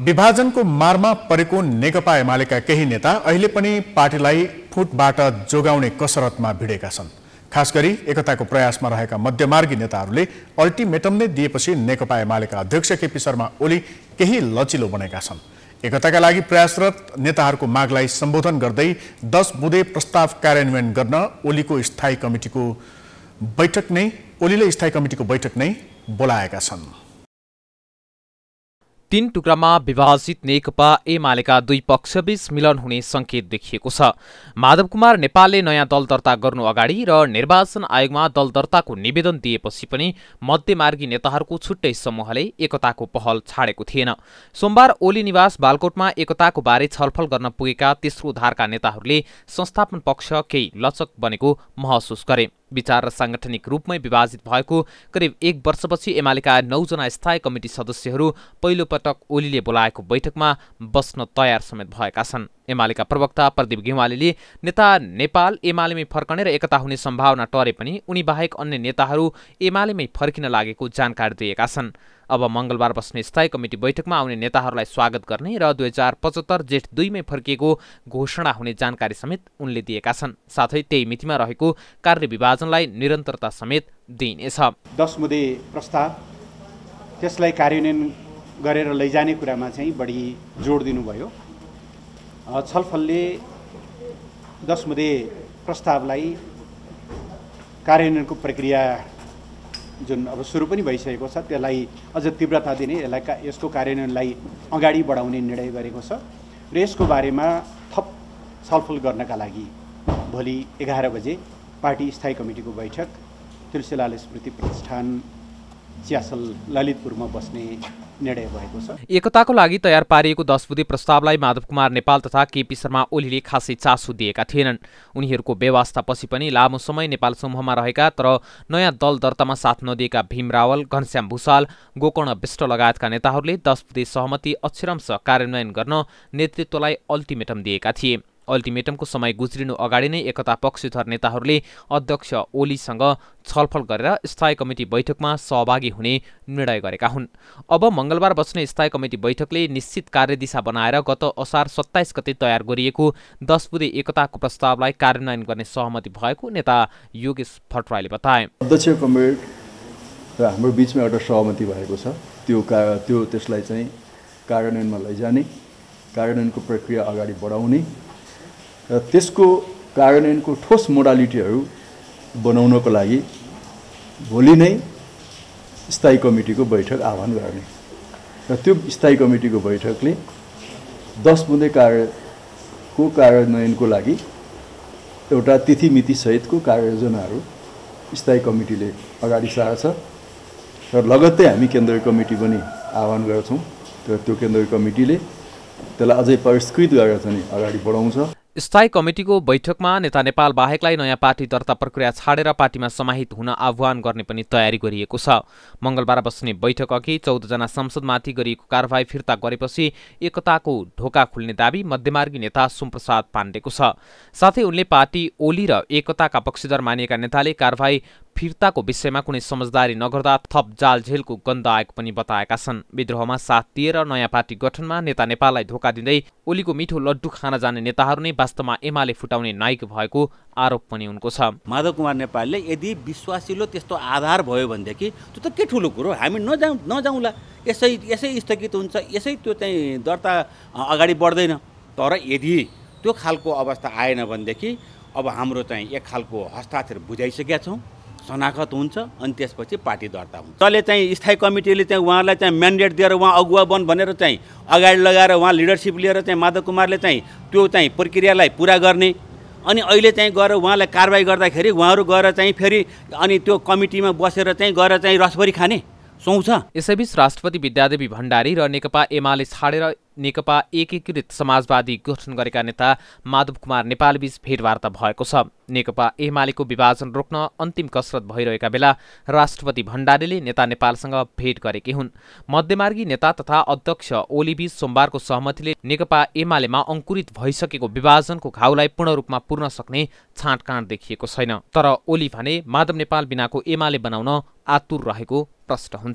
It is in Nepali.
विभाजनको मारमा परेको नेकपा एमालेका केही नेता अहिले पनि पार्टीलाई फुटबाट जोगाउने कसरतमा भिडेका छन् खास गरी एकताको प्रयासमा रहेका मध्यमार्गी नेताहरूले अल्टिमेटम नै दिएपछि नेकपा एमालेका अध्यक्ष केपी शर्मा ओली केही लचिलो बनेका छन् एकताका लागि प्रयासरत नेताहरूको मागलाई सम्बोधन गर्दै दस बुधे प्रस्ताव कार्यान्वयन गर्न ओलीको स्थायी कमिटीको बैठक नै ओलीले स्थायी कमिटिको बैठक नै बोलाएका छन् तीन टुक्रामा विभाजित नेकपा एमालेका दुई पक्षबीच मिलन हुने संकेत देखिएको छ माधव कुमार नेपालले नयाँ दल दर्ता गर्नु अगाडि र निर्वाचन आयोगमा दल दर्ताको निवेदन दिएपछि पनि मध्यमार्गी नेताहरूको छुट्टै समूहले एकताको पहल छाडेको थिएन सोमबार ओली निवास बालकोटमा एकताको बारे छलफल गर्न पुगेका तेस्रो धारका नेताहरूले संस्थापन पक्ष केही लचक बनेको महसुस गरे विचार र साङ्गठनिक रूपमै विभाजित भएको करिब एक वर्षपछि एमालेका नौजना स्थायी कमिटी सदस्यहरू पहिलोपटक ओलीले बोलाएको बैठकमा बस्न तयार समेत भएका छन् एमालेका प्रवक्ता प्रदीप घिमालेले नेता नेपाल एमालेमै फर्कने र एकता हुने सम्भावना टरे पनि उनी बाहेक अन्य नेताहरू एमालेमै फर्किन लागेको जानकारी दिएका छन् अब मङ्गलबार बस्ने स्थायी कमिटी बैठकमा आउने नेताहरूलाई स्वागत गर्ने र दुई हजार पचहत्तर जेठ दुईमै फर्किएको घोषणा हुने जानकारी समेत उनले दिएका छन् साथै त्यही मितिमा रहेको कार्यविभाजनलाई निरन्तरता समेत दिइनेछ दस मुदे प्रस्ताव त्यसलाई कार्यान्वयन गरेर लैजाने कुरामा चाहिँ बढी जोड दिनुभयो छलफलले दसमुदे प्रस्तावलाई कार्यान्वयनको प्रक्रिया जुन अब सुरु पनि भइसकेको छ त्यसलाई अझ तीव्रता दिने यसलाई का यसको कार्यान्वयनलाई अगाडि बढाउने निर्णय गरेको छ र यसको बारेमा थप छलफल गर्नका लागि भोलि एघार बजे पार्टी स्थायी कमिटीको बैठक तुलसीलाल स्मृति प्रतिष्ठान च्यासल ललितपुरमा बस्ने निर्णय भएको छ एकताको लागि तयार पारिएको दस प्रस्तावलाई माधव कुमार नेपाल तथा केपी शर्मा ओलीले खासै चासो दिएका थिएनन् उनीहरूको व्यवस्थापछि पनि लामो समय नेपाल समूहमा रहेका तर नयाँ दल दर्तामा साथ नदिएका भीम रावल घनश्याम भूषाल गोकर्ण विष्ट लगायतका नेताहरूले दस सहमति अक्षरमश कार्यान्वयन गर्न नेतृत्वलाई अल्टिमेटम दिएका थिए अल्टिमेटमको समय गुज्रिनु अगाडि नै एकता पक्षधर नेताहरूले अध्यक्ष ओलीसँग छलफल गरेर स्थायी कमिटी बैठकमा सहभागी हुने निर्णय गरेका हुन् अब मङ्गलबार बस्ने स्थायी कमिटी बैठकले निश्चित कार्यदिशा बनाएर गत असार सत्ताइस गते तयार गरिएको दस बुधे एकताको प्रस्तावलाई कार्यान्वयन गर्ने सहमति भएको नेता योगेश भट्टराईले बताए अध्यक्ष र हाम्रो बिचमा एउटा सहमति भएको छ त्यो त्यो त्यसलाई चाहिँ कार्यान्वयनमा लैजाने कार्यान्वयनको प्रक्रिया अगाडि बढाउने र त्यसको कार्यान्वयनको ठोस मोडालिटीहरू बनाउनको लागि भोलि नै स्थायी कमिटीको बैठक आह्वान गर्ने र त्यो स्थायी कमिटीको बैठकले दस बुँदे कार्यको कार्यान्वयनको लागि एउटा तिथि सहितको कार्ययोजनाहरू स्थायी कमिटीले अगाडि सार्छ र लगत्तै हामी केन्द्रीय कमिटी पनि आह्वान गर्छौँ र त्यो केन्द्रीय कमिटीले त्यसलाई अझै परिष्कृत गरेर चाहिँ अगाडि बढाउँछ स्थायी कमिटिको बैठकमा नेता नेपाल बाहेकलाई नयाँ पार्टी दर्ता प्रक्रिया छाडेर पार्टीमा समाहित हुन आह्वान गर्ने पनि तयारी गरिएको छ मङ्गलबार बस्ने बैठक अघि चौधजना संसदमाथि गरिएको कारवाही फिर्ता गरेपछि एकताको ढोका खुल्ने दावी मध्यमार्गी नेता सोमप्रसाद पाण्डेको छ साथै उनले पार्टी ओली र एकताका पक्षधर मानिएका नेताले कारवाही फिर्ताको विषयमा कुनै समझदारी नगर्दा थप जालझेलको गन्ध आएको पनि बताएका छन् विद्रोहमा साथ दिएर नयाँ पार्टी गठनमा नेता नेपाललाई धोका दिँदै ओलीको मिठो लड्डु खान जाने नेताहरू नै वास्तवमा एमाले फुटाउने नायक भएको आरोप पनि उनको छ माधव कुमार नेपालले यदि विश्वासिलो त्यस्तो आधार भयो भनेदेखि त्यो त के ठुलो कुरो हामी नजाउँ नजाउँला यसै यसै स्थगित हुन्छ यसै त्यो चाहिँ दर्ता अगाडि बढ्दैन तर यदि त्यो खालको अवस्था आएन भनेदेखि अब हाम्रो चाहिँ एक खालको हस्ताक्षर बुझाइसकेका छौँ शनाखत हुन्छ अनि त्यसपछि पार्टी दर्ता हुन्छ तले चाहिँ स्थायी कमिटीले चाहिँ उहाँलाई चाहिँ म्यान्डेट दिएर उहाँ अगुवा बन भनेर चाहिँ अगाडि लगाएर उहाँ लिडरसिप लिएर चाहिँ माधव कुमारले चाहिँ त्यो चाहिँ प्रक्रियालाई पुरा गर्ने अनि अहिले चाहिँ गएर उहाँलाई कारवाही गर्दाखेरि उहाँहरू गएर चाहिँ फेरि अनि त्यो कमिटीमा बसेर चाहिँ गएर चाहिँ रसभरी खाने यसैबीच राष्ट्रपति विद्यादेवी भण्डारी र नेकपा एमाले छाडेर नेकपा एकीकृत समाजवादी गठन गरेका नेता माधव कुमार नेपालबीच भेटवार्ता भएको छ नेकपा एमालेको विभाजन रोक्न अन्तिम कसरत भइरहेका बेला राष्ट्रपति भण्डारीले नेता नेपालसँग भेट गरेकी हुन् मध्यमार्गी नेता तथा अध्यक्ष ओलीबीच सोमबारको सहमतिले नेकपा एमालेमा अङ्कुरित भइसकेको विभाजनको घाउलाई पूर्ण रूपमा पुर्न सक्ने छाँटकाँट देखिएको छैन तर ओली भने माधव नेपाल बिनाको एमाले बनाउन आतुर रहेको प्रष्ट हुन्छ